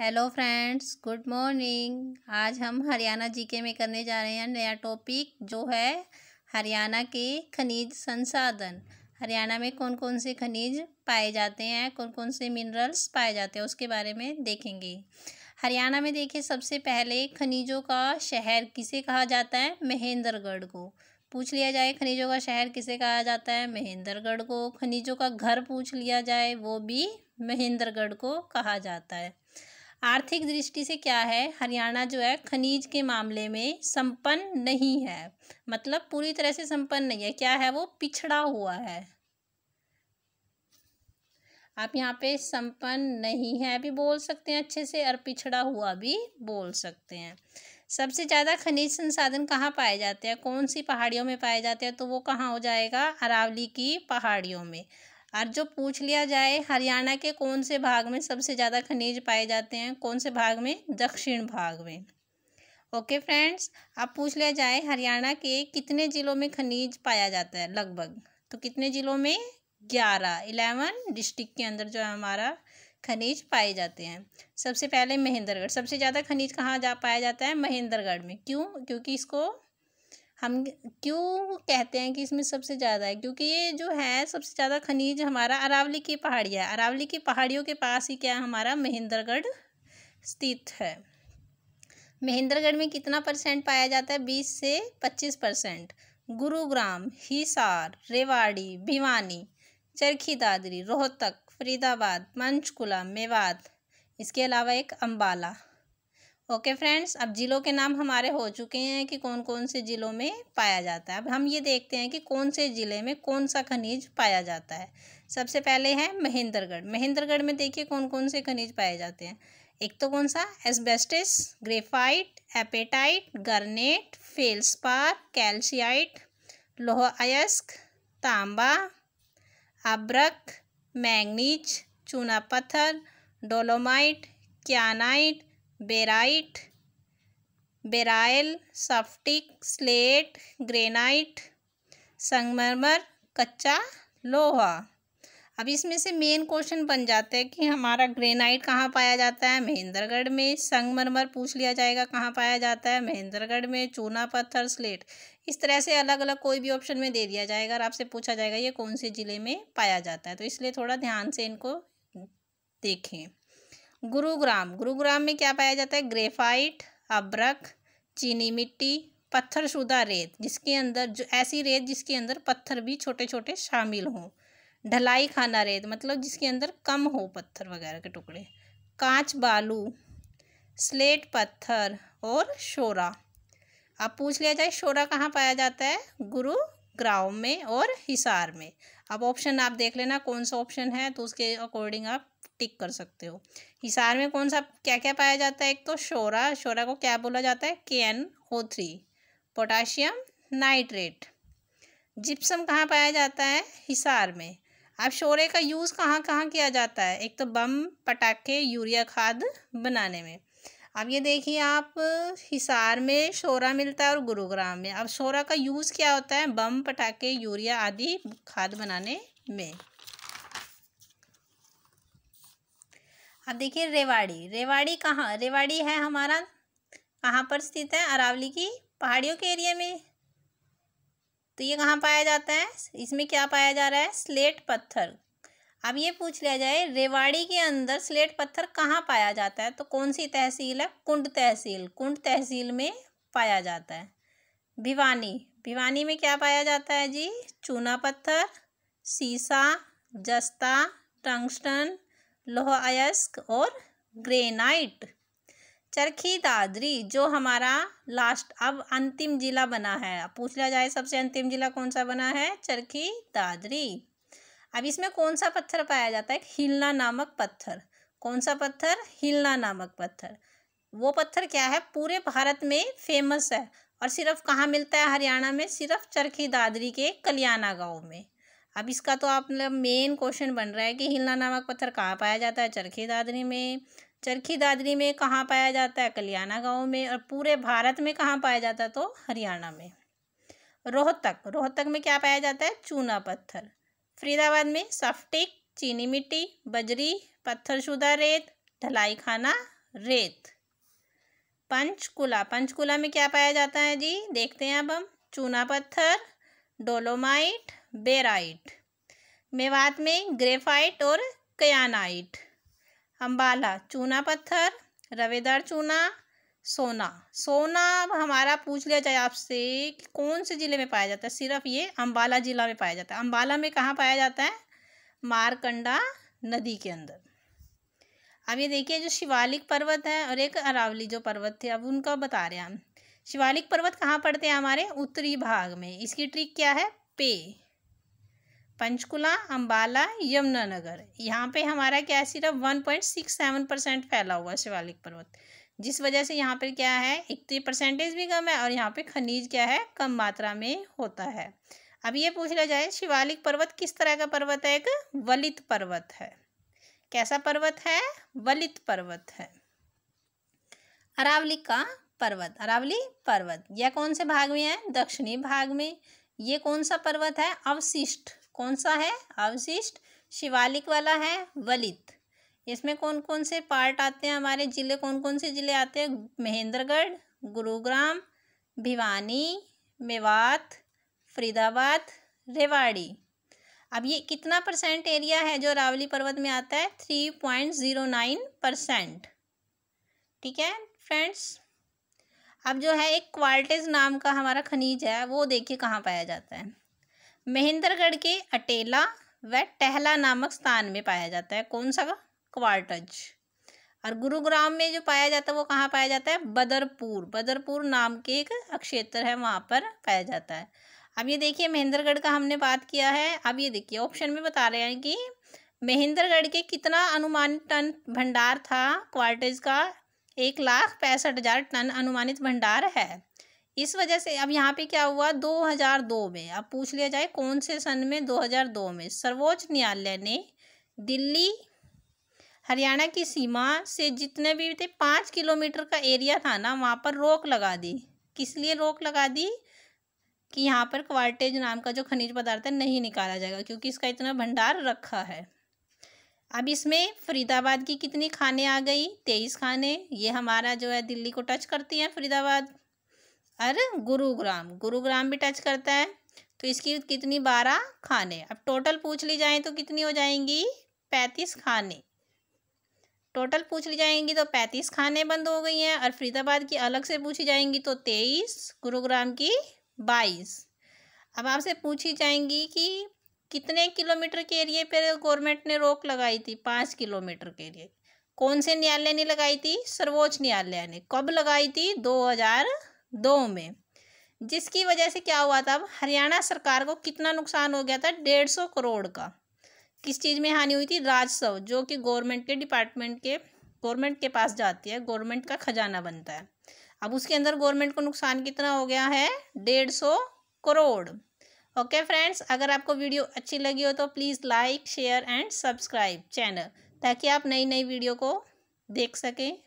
hello friends good morning आज हम Haryana GK में करने जा रहे हैं नया टॉपिक जो है हरियाणा के खनिज संसाधन हरियाणा में कौन कौन से खनिज पाए जाते हैं कौन कौन से मिनरल्स पाए जाते हैं उसके बारे में देखेंगे हरियाणा में देखिए सबसे पहले खनिजों का शहर किसे कहा जाता है महेंद्रगढ़ को पूछ लिया जाए खनिजों का शहर किसे कहा जाता है महेंद्रगढ़ को खनिजों का घर पूछ लिया जाए वो भी महेंद्रगढ़ को कहा जाता है आर्थिक दृष्टि से क्या है हरियाणा जो है खनिज के मामले में संपन्न नहीं है मतलब पूरी तरह से संपन्न नहीं है क्या है वो पिछड़ा हुआ है आप यहाँ पे संपन्न नहीं है भी बोल सकते हैं अच्छे से और पिछड़ा हुआ भी बोल सकते हैं सबसे ज़्यादा खनिज संसाधन कहाँ पाए जाते हैं कौन सी पहाड़ियों में पाए जाते हैं तो वो कहाँ हो जाएगा अरावली की पहाड़ियों में और जो पूछ लिया जाए हरियाणा के कौन से भाग में सबसे ज़्यादा खनिज पाए जाते हैं कौन से भाग में दक्षिण भाग में ओके फ्रेंड्स अब पूछ लिया जाए हरियाणा के कितने ज़िलों में खनिज पाया जाता है लगभग तो कितने ज़िलों में ग्यारह इलेवन डिस्ट्रिक्ट के अंदर जो है हमारा खनिज पाए जाते हैं सबसे पहले महेंद्रगढ़ सबसे ज़्यादा खनिज कहाँ जा पाया जाता है महेंद्रगढ़ में क्यों क्योंकि इसको हम क्यों कहते हैं कि इसमें सबसे ज़्यादा है क्योंकि ये जो है सबसे ज़्यादा खनिज हमारा अरावली की पहाड़ी है अरावली की पहाड़ियों के पास ही क्या हमारा महेंद्रगढ़ स्थित है महेंद्रगढ़ में कितना परसेंट पाया जाता है बीस से पच्चीस परसेंट गुरुग्राम हिसार रेवाड़ी भिवानी चरखी दादरी रोहतक फरीदाबाद पंचकुला मेवात इसके अलावा एक अम्बाला ओके फ्रेंड्स अब ज़िलों के नाम हमारे हो चुके हैं कि कौन कौन से ज़िलों में पाया जाता है अब हम ये देखते हैं कि कौन से ज़िले में कौन सा खनिज पाया जाता है सबसे पहले है महेंद्रगढ़ महेंद्रगढ़ में देखिए कौन कौन से खनिज पाए जाते हैं एक तो कौन सा asbestos graphite apatite garnet feldspar calcite लोह अयस्क तांबा अब्रक मैंगनीज चूना पत्थर डोलोमाइट क्यानाइट बेराइट बेराइल सॉफ्टिक स्लेट ग्रेनाइट संगमरमर कच्चा लोहा अब इसमें से मेन क्वेश्चन बन जाता है कि हमारा ग्रेनाइट कहाँ पाया जाता है महेंद्रगढ़ में संगमरमर पूछ लिया जाएगा कहाँ पाया जाता है महेंद्रगढ़ में चूना पत्थर स्लेट इस तरह से अलग अलग कोई भी ऑप्शन में दे दिया जाएगा और आपसे पूछा जाएगा ये कौन से ज़िले में पाया जाता है तो इसलिए थोड़ा ध्यान से इनको देखें गुरुग्राम गुरुग्राम में क्या पाया जाता है ग्रेफाइट अब्रक चीनी मिट्टी पत्थर शुदा रेत जिसके अंदर जो ऐसी रेत जिसके अंदर पत्थर भी छोटे छोटे शामिल हों ढलाई खाना रेत मतलब जिसके अंदर कम हो पत्थर वगैरह के टुकड़े कांच बालू स्लेट पत्थर और शोरा अब पूछ लिया जाए शोरा कहाँ पाया जाता है गुरुग्राम में और हिसार में अब ऑप्शन आप देख लेना कौन सा ऑप्शन है तो उसके अकॉर्डिंग आप टिक कर सकते हो हिसार में कौन सा क्या क्या पाया जाता है एक तो शोरा शोरा को क्या बोला जाता है K N O three potassium nitrate gypsum कहाँ पाया जाता है हिसार में अब शोरे का यूज़ कहाँ कहाँ किया जाता है एक तो बम पटाखे यूरिया खाद बनाने में अब ये देखिए आप हिसार में शोरा मिलता है और गुरुग्राम में अब शोरा का यूज़ क्या होता है बम पटाखे यूरिया आदि खाद बनाने में अब हाँ, देखिए रेवाड़ी रेवाड़ी कहाँ रेवाड़ी है हमारा कहाँ पर स्थित है अरावली की पहाड़ियों के एरिया में तो ये कहाँ पाया जाता है इसमें क्या पाया जा रहा है स्लेट पत्थर अब ये पूछ लिया जाए रेवाड़ी के अंदर स्लेट पत्थर कहाँ पाया जाता है तो कौन सी तहसील है कुंड तहसील कुंड तहसील में पाया जाता है भिवानी भिवानी में क्या पाया जाता है जी चूना पत्थर सीसा जस्ता टंगस्टन लोह अयस्क और ग्रेनाइट चरखी दादरी जो हमारा लास्ट अब अंतिम जिला बना है पूछ लिया जाए सबसे अंतिम जिला कौन सा बना है चरखी दादरी अब इसमें कौन सा पत्थर पाया जाता है हिलना नामक पत्थर कौन सा पत्थर हिलना नामक पत्थर वो पत्थर क्या है पूरे भारत में फेमस है और सिर्फ कहाँ मिलता है हरियाणा में सिर्फ चरखी दादरी के कलियाना गांव में अब इसका तो आप मतलब मेन क्वेश्चन बन रहा है कि हिलना नामक पत्थर कहाँ पाया जाता है चरखी दादरी में चरखी दादरी में कहाँ पाया जाता है कलियाना गांव में और पूरे भारत में कहाँ पाया जाता है तो हरियाणा में रोहतक रोहतक में क्या पाया जाता है चूना पत्थर फरीदाबाद में सफ्टिक चीनी मिट्टी बजरी पत्थरशुदा रेत ढलाई खाना रेत पंचकुला पंचकुला में क्या पाया जाता है जी देखते हैं अब हम चूना पत्थर डोलोमाइट बेराइट मेवात में ग्रेफाइट और कयानाइट अम्बाला चूना पत्थर रवेदार चूना सोना सोना अब हमारा पूछ लिया जाए आपसे कि कौन से ज़िले में पाया जाता है सिर्फ ये अम्बाला ज़िला में पाया जाता है अम्बाला में कहाँ पाया जाता है मारकंडा नदी के अंदर अब ये देखिए जो शिवालिक पर्वत है और एक अरावली जो पर्वत थे अब उनका बता रहे हैं हम शिवालिक पर्वत कहाँ पड़ते हैं हमारे उत्तरी भाग में इसकी ट्रिक क्या है पे पंचकुला अम्बाला यमुनानगर यहाँ पे हमारा क्या है सिर्फ one point six seven percent फैला हुआ शिवालिक पर्वत जिस वजह से यहाँ पर क्या है इकतीस परसेंटेज भी कम है और यहाँ पे खनिज क्या है कम मात्रा में होता है अब ये पूछ लिया जाए शिवालिक पर्वत किस तरह का पर्वत है एक वलित पर्वत है कैसा पर्वत है वलित पर्वत है अरावली का पर्वत अरावली पर्वत यह कौन से भाग में है दक्षिणी भाग में ये कौन सा पर्वत है अवशिष्ट कौन सा है अवशिष्ट शिवालिक वाला है वलित इसमें कौन कौन से पार्ट आते हैं हमारे ज़िले कौन कौन से ज़िले आते हैं महेंद्रगढ़ गुरुग्राम भिवानी मेवात फरीदाबाद रेवाड़ी अब ये कितना परसेंट एरिया है जो रावली पर्वत में आता है three point zero nine percent ठीक है फ्रेंड्स अब जो है एक क्वाल्टेज नाम का हमारा खनिज है वो देखिए कहाँ पाया जाता है महेंद्रगढ़ के अटेला व टहला नामक स्थान में पाया जाता है कौन सा क्वार्टज और गुरुग्राम में जो पाया जाता है वो कहाँ पाया जाता है बदरपुर बदरपुर नाम के एक क्षेत्र है वहाँ पर पाया जाता है अब ये देखिए महेंद्रगढ़ का हमने बात किया है अब ये देखिए ऑप्शन में बता रहे हैं कि महेंद्रगढ़ के कितना अनुमानित टन भंडार था क्वार्टेज का एक लाख पैंसठ हज़ार टन अनुमानित भंडार है इस वजह से अब यहाँ पे क्या हुआ 2002 में अब पूछ लिया जाए कौन से सन में 2002 में सर्वोच्च न्यायालय ने दिल्ली हरियाणा की सीमा से जितने भी थे पाँच किलोमीटर का एरिया था ना वहाँ पर रोक लगा दी किस लिए रोक लगा दी कि यहाँ पर क्वार्टेज नाम का जो खनिज पदार्थ है नहीं निकाला जाएगा क्योंकि इसका इतना भंडार रखा है अब इसमें फरीदाबाद की कितनी खाने आ गई तेईस खाने ये हमारा जो है दिल्ली को टच करती है फरीदाबाद और गुरुग्राम गुरुग्राम भी टच करता है तो इसकी कितनी बारह खाने अब टोटल पूछ ली जाए तो कितनी हो जाएंगी पैंतीस खाने टोटल पूछ ली जाएंगी तो पैंतीस खाने बंद हो गई हैं और फरीदाबाद की अलग से पूछी जाएंगी तो तेईस गुरुग्राम की बाईस अब आपसे पूछी जाएंगी कि कितने किलोमीटर के एरिए पर गवर्नमेंट ने रोक लगाई थी पाँच किलोमीटर के लिए कौन से न्यायालय ने लगाई थी सर्वोच्च न्यायालय ने कब लगाई थी 2002 में जिसकी वजह से क्या हुआ था हरियाणा सरकार को कितना नुकसान हो गया था डेढ़ सौ करोड़ का किस चीज़ में हानि हुई थी राजस्व जो कि गवर्नमेंट के डिपार्टमेंट के गवर्नमेंट के पास जाती है गवर्नमेंट का खजाना बनता है अब उसके अंदर गवर्नमेंट को नुकसान कितना हो गया है डेढ़ सौ करोड़ ओके फ्रेंड्स अगर आपको वीडियो अच्छी लगी हो तो please like share and subscribe channel ताकि आप नई नई वीडियो को देख सकें